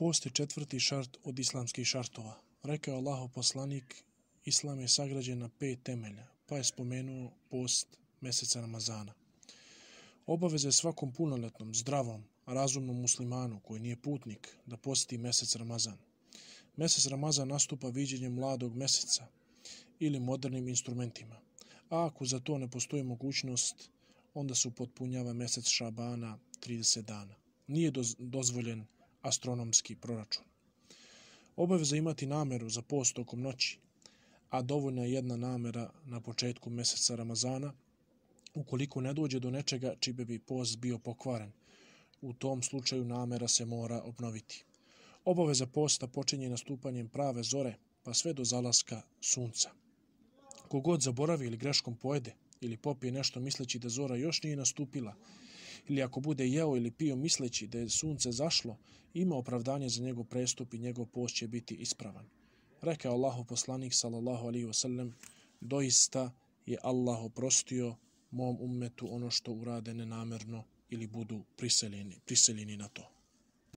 post je četvrti šart od islamskih šartova. Rekao Allaho poslanik, Islam je sagrađen na pet temelja, pa je spomenuo post mjeseca Ramazana. Obaveze svakom punoletnom, zdravom, razumnom muslimanu koji nije putnik da posti mjesec Ramazan. Mjesec Ramazan nastupa viđenjem mladog mjeseca ili modernim instrumentima. A ako za to ne postoji mogućnost, onda se upotpunjava mjesec Šabana 30 dana. Nije dozvoljen astronomski proračun. Obaveza imati nameru za post tokom noći, a dovoljna je jedna namera na početku meseca Ramazana, ukoliko ne dođe do nečega čime bi post bio pokvaren. U tom slučaju namera se mora obnoviti. Obaveza posta počinje nastupanjem prave zore pa sve do zalaska sunca. Kogod zaboravi ili greškom pojede ili popije nešto misleći da zora još nije nastupila, ili ako bude jeo ili pio misleći da je sunce zašlo, ima opravdanje za njegov prestup i njegov post će biti ispravan. Rekao Allahu poslanik sallallahu alaihi wasallam, doista je Allah oprostio mom ummetu ono što urade nenamerno ili budu priseljeni, priseljeni na to.